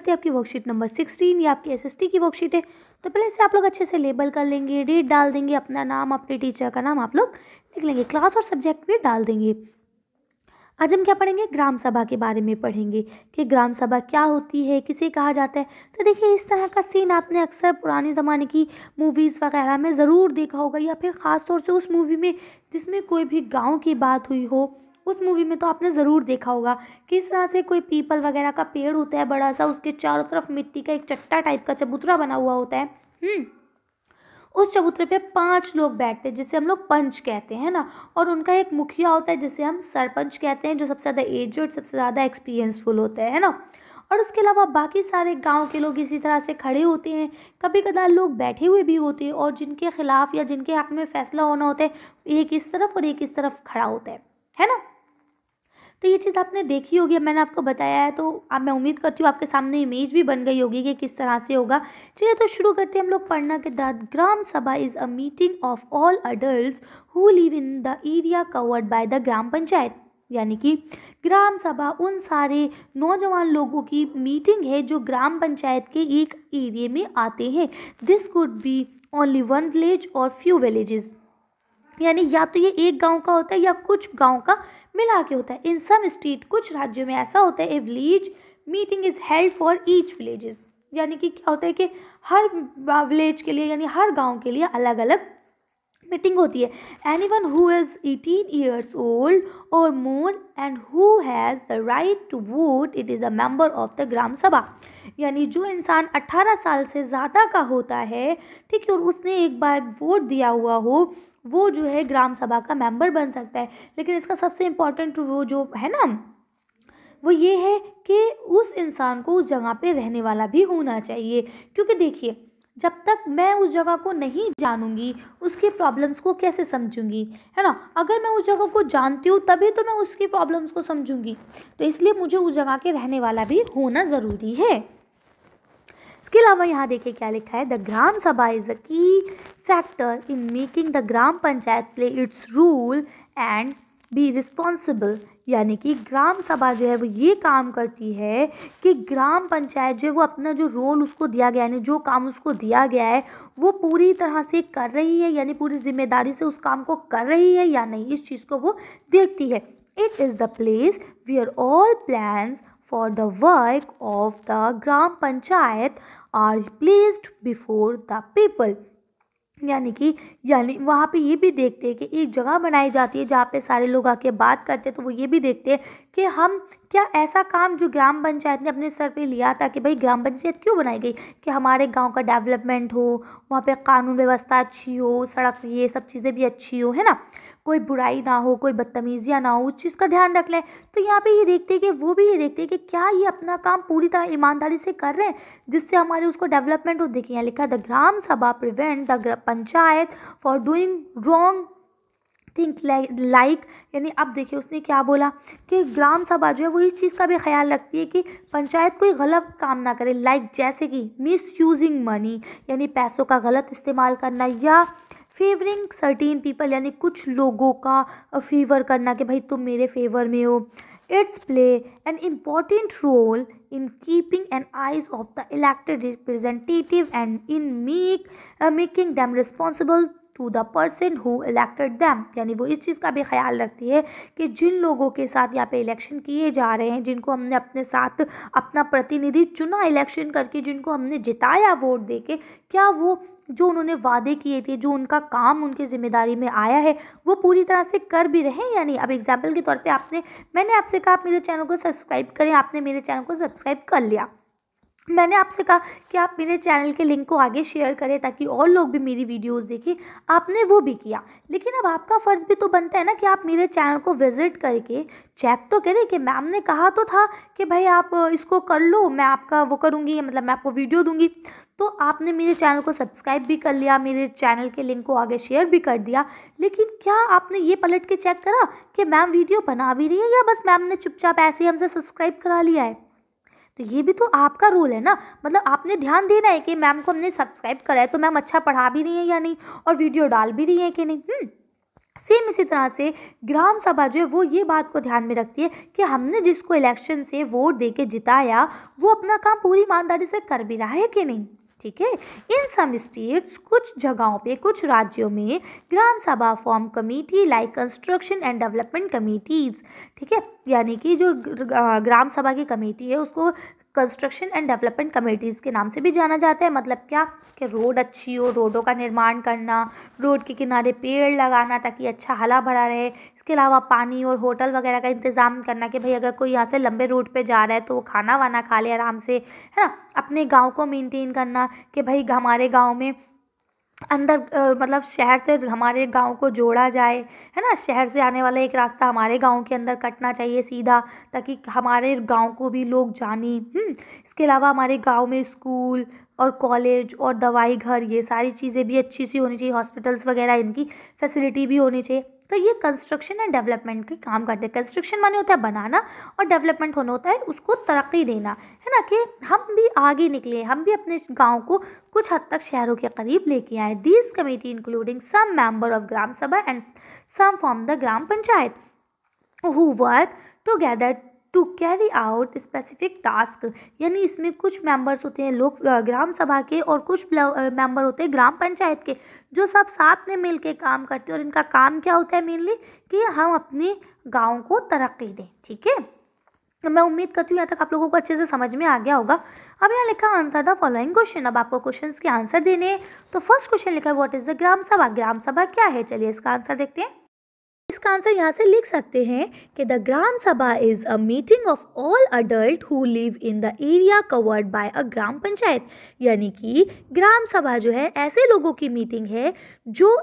करते हैं आपकी वर्कशीट नंबर सिक्सटीन या आपकी एसएसटी की वर्कशीट है तो पहले से आप लोग अच्छे से लेबल कर लेंगे डेट डाल देंगे अपना नाम अपने टीचर का नाम आप लोग लिख लेंगे क्लास और सब्जेक्ट भी डाल देंगे आज हम क्या पढ़ेंगे ग्राम सभा के बारे में पढ़ेंगे कि ग्राम सभा क्या होती है किसे कहा जाता है तो देखिए इस तरह का सीन आपने अक्सर पुराने ज़माने की मूवीज़ वगैरह में ज़रूर देखा होगा या फिर ख़ास तौर से उस मूवी में जिसमें कोई भी गांव की बात हुई हो उस मूवी में तो आपने ज़रूर देखा होगा किस तरह से कोई पीपल वगैरह का पेड़ होता है बड़ा सा उसके चारों तरफ मिट्टी का एक चट्टा टाइप का चबूतरा बना हुआ होता है हम्म। उस चबूतरे पे पांच लोग बैठते हैं जिसे हम लोग पंच कहते हैं ना और उनका एक मुखिया होता है जिसे हम सरपंच कहते हैं जो सबसे ज़्यादा एजड सबसे ज़्यादा एक्सपीरियंसफुल होता है ना और उसके अलावा बाकी सारे गांव के लोग इसी तरह से खड़े होते हैं कभी कदार लोग बैठे हुए भी होते हैं और जिनके खिलाफ या जिनके हक में फैसला होना होता है एक इस तरफ और एक इस तरफ खड़ा होता है है ना तो ये चीज़ आपने देखी होगी अब मैंने आपको बताया है तो आप मैं उम्मीद करती हूँ आपके सामने इमेज भी बन गई होगी कि किस तरह से होगा चलिए तो शुरू करते हैं हम लोग पढ़ना के बाद gram sabha is a meeting of all adult who live in the area covered by the gram panchayat यानी कि ग्राम सभा उन सारे नौजवान लोगों की मीटिंग है जो ग्राम पंचायत के एक एरिए में आते हैं this could be only one village or few villages यानी या तो ये एक गांव का होता है या कुछ गांव का मिला के होता है इन सम स्टेट कुछ राज्यों में ऐसा होता है a village meeting is held for each villages यानी कि क्या होता है कि हर विलेज के लिए यानी हर गांव के लिए अलग अलग मीटिंग होती है anyone who is eighteen years old or more and who has the right to vote it is a member of the gram sabha यानी जो इंसान 18 साल से ज़्यादा का होता है ठीक है और उसने एक बार वोट दिया हुआ हो वो जो है ग्राम सभा का मेंबर बन सकता है लेकिन इसका सबसे इम्पोर्टेंट वो जो है ना वो ये है कि उस इंसान को उस जगह पे रहने वाला भी होना चाहिए क्योंकि देखिए जब तक मैं उस जगह को नहीं जानूंगी उसकी प्रॉब्लम्स को कैसे समझूंगी है ना अगर मैं उस जगह को जानती हूँ तभी तो मैं उसकी प्रॉब्लम्स को समझूंगी तो इसलिए मुझे उस जगह के रहने वाला भी होना ज़रूरी है इसके अलावा यहाँ देखिए क्या लिखा है the gram sabha is a key factor in making the gram panchayat play its role and be responsible यानी कि ग्राम सभा जो है वो ये काम करती है कि ग्राम पंचायत जो है वो अपना जो रोल उसको दिया गया यानी जो काम उसको दिया गया है वो पूरी तरह से कर रही है यानी पूरी जिम्मेदारी से उस काम को कर रही है या नहीं इस चीज़ को वो देखती है it is the place are all plan for the work of the gram panchayat are placed before the people यानी कि यानी वहाँ पे ये भी देखते हैं कि एक जगह बनाई जाती है जहाँ पे सारे लोग आके बात करते हैं तो वो ये भी देखते हैं कि हम क्या ऐसा काम जो ग्राम पंचायत ने अपने सर पे लिया था कि भाई ग्राम पंचायत क्यों बनाई गई कि हमारे गांव का डेवलपमेंट हो वहाँ पे कानून व्यवस्था अच्छी हो सड़क ये सब चीज़ें भी अच्छी हो है ना कोई बुराई ना हो कोई बदतमीजियाँ ना हो उस चीज़ का ध्यान रख लें तो यहाँ पे ये देखते हैं कि वो भी ये देखते हैं कि क्या ये अपना काम पूरी तरह ईमानदारी से कर रहे हैं जिससे हमारे उसको डेवलपमेंट हो देखिए यहाँ लिखा the gram sabha prevent the panchayat for doing wrong thing like यानी अब देखिए उसने क्या बोला कि ग्राम सभा जो है वो इस चीज़ का भी ख्याल रखती है कि पंचायत कोई गलत काम ना करे लाइक like जैसे कि मिस यूजिंग मनी यानी पैसों का गलत इस्तेमाल करना या फेवरिंग सर्टीन पीपल यानी कुछ लोगों का फेवर करना कि भाई तुम मेरे फेवर में हो its play an important role in keeping an eyes of the elected representative and in make making them responsible to the person who elected them यानी वो इस चीज़ का भी ख्याल रखती है कि जिन लोगों के साथ यहाँ पे इलेक्शन किए जा रहे हैं जिनको हमने अपने साथ अपना प्रतिनिधि चुना इलेक्शन करके जिनको हमने जिताया वोट दे के क्या वो जो उन्होंने वादे किए थे जो उनका काम उनकी ज़िम्मेदारी में आया है वो पूरी तरह से कर भी रहे हैं यानी अब एग्जाम्पल के तौर पे आपने मैंने आपसे कहा आप मेरे चैनल को सब्सक्राइब करें आपने मेरे चैनल को सब्सक्राइब कर लिया मैंने आपसे कहा कि आप मेरे चैनल के लिंक को आगे शेयर करें ताकि और लोग भी मेरी वीडियोस देखें आपने वो भी किया लेकिन अब आपका फ़र्ज़ भी तो बनता है ना कि आप मेरे चैनल को विज़िट करके चेक तो करें कि मैम ने कहा तो था कि भाई आप इसको कर लो मैं आपका वो करूँगी मतलब मैं आपको वीडियो दूँगी तो आपने मेरे चैनल को सब्सक्राइब भी कर लिया मेरे चैनल के लिंक को आगे शेयर भी कर दिया लेकिन क्या आपने ये पलट के चेक करा कि मैम वीडियो बना भी रही है या बस मैम ने चुपचाप ऐसे ही हमसे सब्सक्राइब करा लिया है तो ये भी तो आपका रोल है ना मतलब आपने ध्यान देना है कि मैम को हमने सब्सक्राइब करा है तो मैम अच्छा पढ़ा भी रही है या नहीं और वीडियो डाल भी रही है कि नहीं सेम हम्म। इसी तरह से ग्राम सभा जो है वो ये बात को ध्यान में रखती है कि हमने जिसको इलेक्शन से वोट दे के जिताया वो अपना काम पूरी ईमानदारी से कर भी रहा है कि नहीं ठीक है इन सम स्टेट्स कुछ जगहों पे कुछ राज्यों में gram sabha form committee like construction and development committees ठीक है यानी कि जो ग्राम सभा की कमेटी है उसको कंस्ट्रक्शन एंड डेवलपमेंट कमेटीज़ के नाम से भी जाना जाता है मतलब क्या कि रोड अच्छी हो रोडों का निर्माण करना रोड के किनारे पेड़ लगाना ताकि अच्छा हला भरा रहे इसके अलावा पानी और होटल वगैरह का इंतज़ाम करना कि भाई अगर कोई यहाँ से लंबे रूट पे जा रहा है तो वो खाना वाना खा ले आराम से है ना अपने गाँव को मेनटेन करना कि भाई हमारे गाँव में अंदर मतलब शहर से हमारे गांव को जोड़ा जाए है ना शहर से आने वाला एक रास्ता हमारे गांव के अंदर कटना चाहिए सीधा ताकि हमारे गांव को भी लोग जाने हम्म? इसके अलावा हमारे गांव में स्कूल और कॉलेज और दवाई घर ये सारी चीज़ें भी अच्छी सी होनी चाहिए हॉस्पिटल्स वगैरह इनकी फैसिलिटी भी होनी चाहिए तो ये कंस्ट्रक्शन एंड डेवलपमेंट के काम करते हैं कंस्ट्रक्शन माने होता है बनाना और डेवलपमेंट होना होता है उसको तरक्की देना है ना कि हम भी आगे निकले हम भी अपने गाँव को कुछ हद तक शहरों के करीब लेके आए this committee including some member of gram sabha and some from the gram panchayat who work together to carry out specific task यानी इसमें कुछ मेंबर्स होते हैं लोग ग्राम सभा के और कुछ मेंबर होते हैं ग्राम पंचायत के जो सब साथ में मिलके काम करते हैं और इनका काम क्या होता है मेनली कि हम अपने गाँव को तरक्की दें ठीक है तो मैं उम्मीद करती हूँ यहाँ तक आप लोगों को अच्छे से समझ में आ गया होगा अब यहाँ लिखा आंसर द फॉलोइंग क्वेश्चन अब आपको क्वेश्चंस के आंसर देने हैं तो फर्स्ट क्वेश्चन लिखा है व्हाट इज द ग्राम सभा ग्राम सभा क्या है चलिए इसका आंसर देखते हैं इसका आंसर यहाँ से लिख सकते हैं कि the gram sabha is a meeting of all adult who live in the area covered by a gram panchayat यानी कि ग्राम सभा जो है ऐसे लोगों की मीटिंग है जो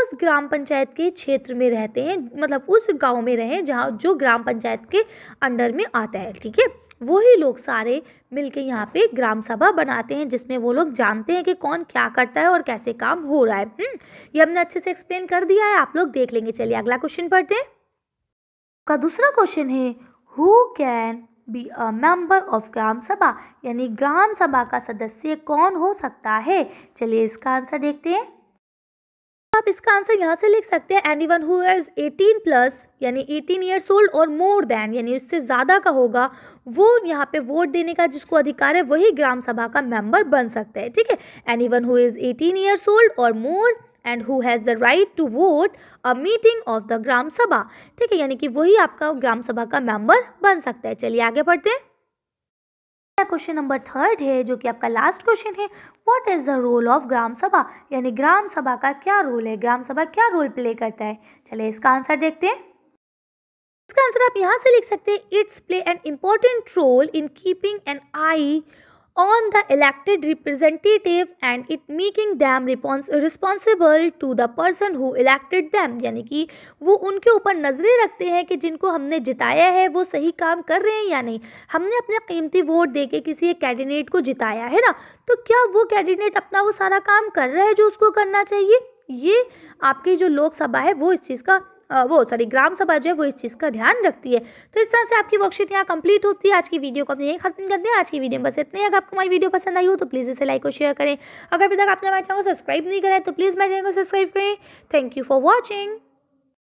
उस ग्राम पंचायत के क्षेत्र में रहते हैं मतलब उस गांव में रहें जहाँ जो ग्राम पंचायत के अंडर में आता है ठीक है वही लोग सारे मिलके यहाँ पे ग्राम सभा बनाते हैं जिसमें वो लोग जानते हैं कि कौन क्या करता है और कैसे काम हो रहा है हम्म, ये हमने अच्छे से एक्सप्लेन कर दिया है आप लोग देख लेंगे चलिए अगला क्वेश्चन पढ़ते हैं का दूसरा क्वेश्चन है who can be a member of gram sabha यानी ग्राम सभा का सदस्य कौन हो सकता है चलिए इसका आंसर देखते हैं आप इसका आंसर यहाँ से लिख सकते हैं anyone whose eighteen plus यानी eighteen years old or more then यानी उससे ज़्यादा का होगा वो यहाँ पे वोट देने का जिसको अधिकार है वही ग्राम सभा का मेंबर बन सकता है ठीक है anyone whose eighteen years old or more and who has the right to vote a meeting of the gram sabha ठीक है यानी कि वही आपका ग्राम सभा का मेंबर बन सकता है चलिए आगे बढ़ते हैं क्वेश्चन नंबर थर्ड है जो कि आपका लास्ट क्वेश्चन है what is the role of gram sabha यानी ग्राम सभा का क्या रोल है ग्राम सभा क्या रोल प्ले करता है चले इसका आंसर देखते हैं इसका आंसर आप यहाँ से लिख सकते हैं its play an important role in keeping an eye on the elected representative and it making them responsible to the person who elected them यानी कि वो उनके ऊपर नज़रें रखते हैं कि जिनको हमने जिताया है वो सही काम कर रहे हैं या नहीं हमने अपने कीमती वोट दे के किसी एक कैंडिडेट को जिताया है ना तो क्या वो कैंडिडेट अपना वो सारा काम कर रहा है जो उसको करना चाहिए ये आपकी जो लोकसभा है वो इस चीज़ का वो सॉरी ग्राम सभा जो है वो इस चीज़ का ध्यान रखती है तो इस तरह से आपकी वर्कशीट यहाँ कंप्लीट होती है आज की वीडियो को अपने यही खत्म करते हैं आज की वीडियो में बस इतने अगर आपको हमारी वीडियो पसंद आई हो तो प्लीज़ इसे लाइक और शेयर करें अगर अभी तक आपने हमारे चैनल को सब्सक्राइब नहीं तो करें तो प्लीज़ मेरे चैनल को सब्सक्राइब करें थैंक यू फॉर वॉचिंग